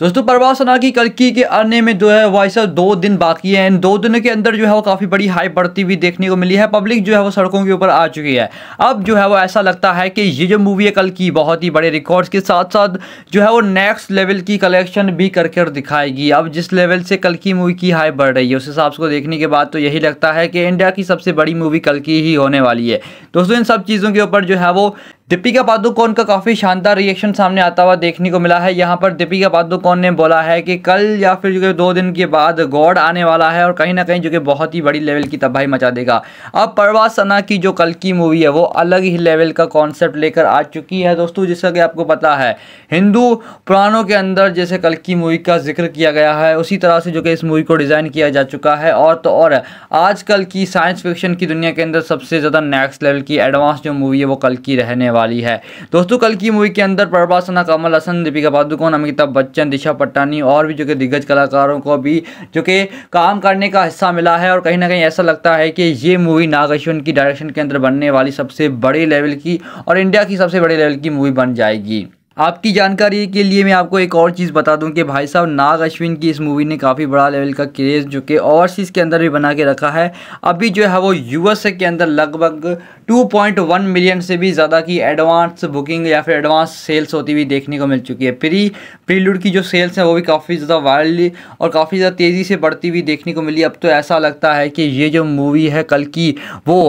दोस्तों प्रभाव सना की कलकी के आने में जो है वैसे दो दिन बाकी है इन दो दिनों के अंदर जो है वो काफ़ी बड़ी हाई बढ़ती हुई देखने को मिली है पब्लिक जो है वो सड़कों के ऊपर आ चुकी है अब जो है वो ऐसा लगता है कि ये जो मूवी है कल की बहुत ही बड़े रिकॉर्ड्स के साथ साथ जो है वो नेक्स्ट लेवल की कलेक्शन भी करके कर दिखाएगी अब जिस लेवल से कल की मूवी की हाई बढ़ रही है उस हिसाब से देखने के बाद तो यही लगता है कि इंडिया की सबसे बड़ी मूवी कल की ही होने वाली है दोस्तों इन सब चीज़ों के ऊपर जो है वो दीपिका पादुकोण का काफ़ी शानदार रिएक्शन सामने आता हुआ देखने को मिला है यहाँ पर दीपिका पादुकोण ने बोला है कि कल या फिर जो कि दो दिन के बाद गॉड आने वाला है और कहीं ना कहीं जो कि बहुत ही बड़ी लेवल की तबाही मचा देगा अब परवा सना की जो कल की मूवी है वो अलग ही लेवल का कॉन्सेप्ट लेकर आ चुकी है दोस्तों जिसका कि आपको पता है हिंदू पुराणों के अंदर जैसे कल की मूवी का जिक्र किया गया है उसी तरह से जो कि इस मूवी को डिज़ाइन किया जा चुका है और तो और आजकल की साइंस फिक्शन की दुनिया के अंदर सबसे ज़्यादा नेक्स्ट लेवल की एडवांस जो मूवी है वो कल की रहने वाली है दोस्तों कल की मूवी के अंदर प्रभा सना कमल हसन दीपिका पादुकोण अमिताभ बच्चन दिशा पट्टानी और भी जो कि दिग्गज कलाकारों को भी जो कि काम करने का हिस्सा मिला है और कहीं ना कहीं ऐसा लगता है कि ये मूवी नागेश्वर की डायरेक्शन के अंदर बनने वाली सबसे बड़े लेवल की और इंडिया की सबसे बड़े लेवल की मूवी बन जाएगी आपकी जानकारी के लिए मैं आपको एक और चीज़ बता दूं कि भाई साहब नाग अश्विन की इस मूवी ने काफ़ी बड़ा लेवल का क्रेज़ जो कि ओवरसीज़ के अंदर भी बना के रखा है अभी जो है वो यूएसए के अंदर लगभग 2.1 मिलियन से भी ज़्यादा की एडवांस बुकिंग या फिर एडवांस सेल्स होती हुई देखने को मिल चुकी है प्री प्रीलूड की जो सेल्स हैं वो भी काफ़ी ज़्यादा वायरली और काफ़ी ज़्यादा तेज़ी से बढ़ती हुई देखने को मिली अब तो ऐसा लगता है कि ये जो मूवी है कल की वो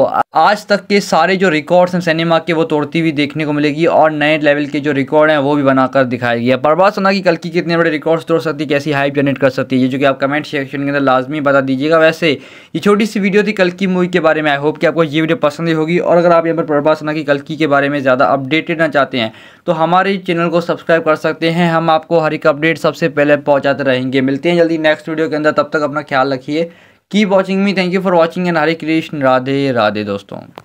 आज तक के सारे जो रिकॉर्ड्स हैं सिनेमा के वो तोड़ती हुई देखने को मिलेगी और नए लेवल के जो रिकॉर्ड हैं वो भी बनाकर दिखाएगी अब बात सुना कि कल की कितने बड़े रिकॉर्ड्स तोड़ सकती है कैसी हाइप जनरेट कर सकती है ये जो कि आप कमेंट सेक्शन के अंदर लाजमी बता दीजिएगा वैसे ये छोटी सी वीडियो थी कल की मूवी के बारे में आई होप कि आपको ये वीडियो पसंद ही होगी और अगर आप यहाँ पर सिन्हा की कल्कि के बारे में ज़्यादा अपडेटेड ना चाहते हैं तो हमारे चैनल को सब्सक्राइब कर सकते हैं हम आपको हर एक अपडेट सबसे पहले पहुँचाते रहेंगे मिलते हैं जल्दी नेक्स्ट वीडियो के अंदर तब तक अपना ख्याल रखिए keep watching me thank you for watching and Hare Krishna Radhe Radhe दोस्तों